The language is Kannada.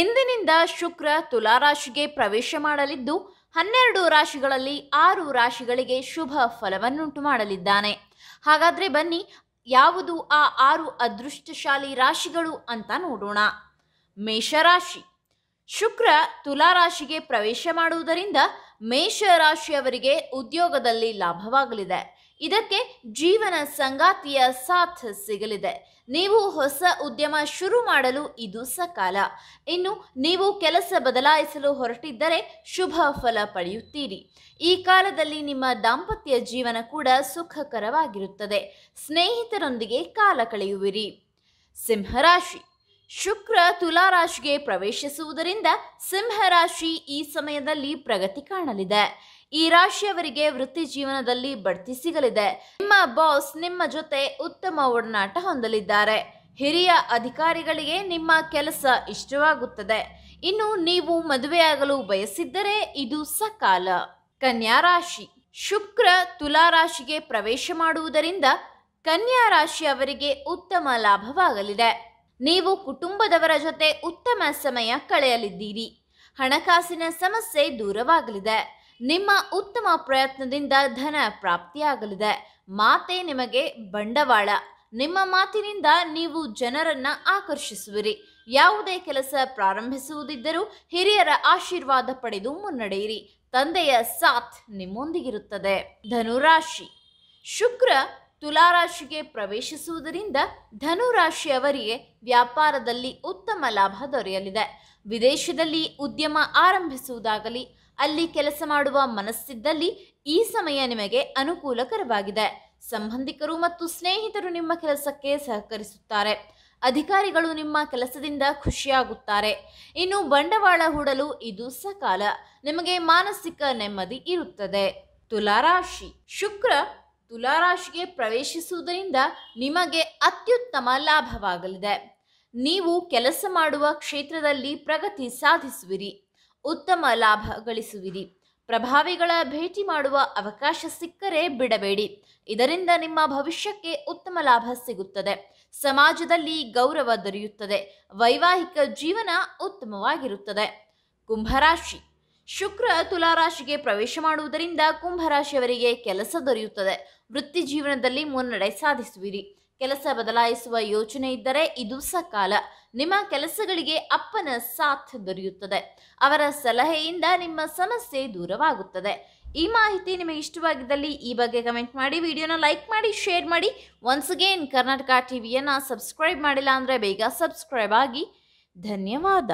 ಇಂದಿನಿಂದ ಶುಕ್ರ ತುಲಾರಾಶಿಗೆ ಪ್ರವೇಶ ಮಾಡಲಿದ್ದು ಹನ್ನೆರಡು ರಾಶಿಗಳಲ್ಲಿ ಆರು ರಾಶಿಗಳಿಗೆ ಶುಭ ಫಲವನ್ನುಂಟು ಮಾಡಲಿದ್ದಾನೆ ಹಾಗಾದ್ರೆ ಬನ್ನಿ ಯಾವುದು ಆ ಆರು ಅದೃಷ್ಟಶಾಲಿ ರಾಶಿಗಳು ಅಂತ ನೋಡೋಣ ಮೇಷರಾಶಿ ಶುಕ್ರ ತುಲಾರಾಶಿಗೆ ಪ್ರವೇಶ ಮಾಡುವುದರಿಂದ ಮೇಷರಾಶಿಯವರಿಗೆ ಉದ್ಯೋಗದಲ್ಲಿ ಲಾಭವಾಗಲಿದೆ ಇದಕ್ಕೆ ಜೀವನ ಸಂಗಾತಿಯ ಸಾಥ್ ಸಿಗಲಿದೆ ನೀವು ಹೊಸ ಉದ್ಯಮ ಶುರು ಮಾಡಲು ಇದು ಸಕಾಲ ಇನ್ನು ನೀವು ಕೆಲಸ ಬದಲಾಯಿಸಲು ಹೊರಟಿದ್ದರೆ ಶುಭ ಫಲ ಪಡೆಯುತ್ತೀರಿ ಈ ಕಾಲದಲ್ಲಿ ನಿಮ್ಮ ದಾಂಪತ್ಯ ಜೀವನ ಕೂಡ ಸುಖಕರವಾಗಿರುತ್ತದೆ ಸ್ನೇಹಿತರೊಂದಿಗೆ ಕಾಲ ಕಳೆಯುವಿರಿ ಸಿಂಹರಾಶಿ ಶುಕ್ರ ತುಲಾರಾಶಿಗೆ ಪ್ರವೇಶಿಸುವುದರಿಂದ ಸಿಂಹರಾಶಿ ಈ ಸಮಯದಲ್ಲಿ ಪ್ರಗತಿ ಕಾಣಲಿದೆ ಈ ರಾಶಿಯವರಿಗೆ ವೃತ್ತಿ ಜೀವನದಲ್ಲಿ ಬಡ್ತಿ ಸಿಗಲಿದೆ ನಿಮ್ಮ ಬಾಸ್ ನಿಮ್ಮ ಜೊತೆ ಉತ್ತಮ ಒಡನಾಟ ಹೊಂದಲಿದ್ದಾರೆ ಹಿರಿಯ ಅಧಿಕಾರಿಗಳಿಗೆ ನಿಮ್ಮ ಕೆಲಸ ಇಷ್ಟವಾಗುತ್ತದೆ ಇನ್ನು ನೀವು ಮದುವೆಯಾಗಲು ಬಯಸಿದ್ದರೆ ಇದು ಸಕಾಲ ಕನ್ಯಾ ರಾಶಿ ಶುಕ್ರ ತುಲಾರಾಶಿಗೆ ಪ್ರವೇಶ ಮಾಡುವುದರಿಂದ ಕನ್ಯಾ ರಾಶಿಯವರಿಗೆ ಉತ್ತಮ ಲಾಭವಾಗಲಿದೆ ನೀವು ಕುಟುಂಬದವರ ಜೊತೆ ಉತ್ತಮ ಸಮಯ ಕಳೆಯಲಿದ್ದೀರಿ ಹಣಕಾಸಿನ ಸಮಸ್ಯೆ ದೂರವಾಗಲಿದೆ ನಿಮ್ಮ ಉತ್ತಮ ಪ್ರಯತ್ನದಿಂದ ಧನ ಪ್ರಾಪ್ತಿಯಾಗಲಿದೆ ಮಾತೆ ನಿಮಗೆ ಬಂಡವಾಳ ನಿಮ್ಮ ಮಾತಿನಿಂದ ನೀವು ಜನರನ್ನ ಆಕರ್ಷಿಸುವಿರಿ ಯಾವುದೇ ಕೆಲಸ ಪ್ರಾರಂಭಿಸುವುದಿದ್ದರೂ ಹಿರಿಯರ ಆಶೀರ್ವಾದ ಪಡೆದು ಮುನ್ನಡೆಯಿರಿ ತಂದೆಯ ಸಾಥ್ ನಿಮ್ಮೊಂದಿಗಿರುತ್ತದೆ ಧನುರಾಶಿ ಶುಕ್ರ ತುಲಾರಾಶಿಗೆ ಪ್ರವೇಶಿಸುವುದರಿಂದ ಧನು ರಾಶಿಯವರಿಗೆ ವ್ಯಾಪಾರದಲ್ಲಿ ಉತ್ತಮ ಲಾಭ ದೊರೆಯಲಿದೆ ವಿದೇಶದಲ್ಲಿ ಉದ್ಯಮ ಆರಂಭಿಸುವುದಾಗಲಿ ಅಲ್ಲಿ ಕೆಲಸ ಮಾಡುವ ಮನಸ್ಸಿದ್ದಲ್ಲಿ ಈ ಸಮಯ ನಿಮಗೆ ಅನುಕೂಲಕರವಾಗಿದೆ ಸಂಬಂಧಿಕರು ಮತ್ತು ಸ್ನೇಹಿತರು ನಿಮ್ಮ ಕೆಲಸಕ್ಕೆ ಸಹಕರಿಸುತ್ತಾರೆ ಅಧಿಕಾರಿಗಳು ನಿಮ್ಮ ಕೆಲಸದಿಂದ ಖುಷಿಯಾಗುತ್ತಾರೆ ಇನ್ನು ಬಂಡವಾಳ ಹೂಡಲು ಇದು ಸಕಾಲ ನಿಮಗೆ ಮಾನಸಿಕ ನೆಮ್ಮದಿ ಇರುತ್ತದೆ ತುಲಾರಾಶಿ ಶುಕ್ರ ತುಲಾರಾಶಿಗೆ ಪ್ರವೇಶಿಸುವುದರಿಂದ ನಿಮಗೆ ಅತ್ಯುತ್ತಮ ಲಾಭವಾಗಲಿದೆ ನೀವು ಕೆಲಸ ಮಾಡುವ ಕ್ಷೇತ್ರದಲ್ಲಿ ಪ್ರಗತಿ ಸಾಧಿಸುವಿರಿ ಉತ್ತಮ ಲಾಭ ಗಳಿಸುವಿರಿ ಪ್ರಭಾವಿಗಳ ಭೇಟಿ ಮಾಡುವ ಅವಕಾಶ ಸಿಕ್ಕರೆ ಬಿಡಬೇಡಿ ಇದರಿಂದ ನಿಮ್ಮ ಭವಿಷ್ಯಕ್ಕೆ ಉತ್ತಮ ಲಾಭ ಸಿಗುತ್ತದೆ ಸಮಾಜದಲ್ಲಿ ಗೌರವ ದೊರೆಯುತ್ತದೆ ವೈವಾಹಿಕ ಜೀವನ ಉತ್ತಮವಾಗಿರುತ್ತದೆ ಕುಂಭರಾಶಿ ಶುಕ್ರ ತುಲಾರಾಶಿಗೆ ಪ್ರವೇಶ ಮಾಡುವುದರಿಂದ ಕುಂಭರಾಶಿಯವರಿಗೆ ಕೆಲಸ ದೊರೆಯುತ್ತದೆ ವೃತ್ತಿ ಜೀವನದಲ್ಲಿ ಮುನ್ನಡೆ ಸಾಧಿಸುವಿರಿ ಕೆಲಸ ಬದಲಾಯಿಸುವ ಯೋಚನೆ ಇದ್ದರೆ ಇದು ಸಕಾಲ ನಿಮ್ಮ ಕೆಲಸಗಳಿಗೆ ಅಪ್ಪನ ಸಾಥ್ ದೊರೆಯುತ್ತದೆ ಅವರ ಸಲಹೆಯಿಂದ ನಿಮ್ಮ ಸಮಸ್ಯೆ ದೂರವಾಗುತ್ತದೆ ಈ ಮಾಹಿತಿ ನಿಮಗೆ ಇಷ್ಟವಾಗಿದ್ದಲ್ಲಿ ಈ ಬಗ್ಗೆ ಕಮೆಂಟ್ ಮಾಡಿ ವಿಡಿಯೋನ ಲೈಕ್ ಮಾಡಿ ಶೇರ್ ಮಾಡಿ ಒನ್ಸ್ ಅಗೇನ್ ಕರ್ನಾಟಕ ಟಿವಿಯನ್ನು ಸಬ್ಸ್ಕ್ರೈಬ್ ಮಾಡಿಲ್ಲ ಅಂದರೆ ಬೇಗ ಸಬ್ಸ್ಕ್ರೈಬ್ ಆಗಿ ಧನ್ಯವಾದ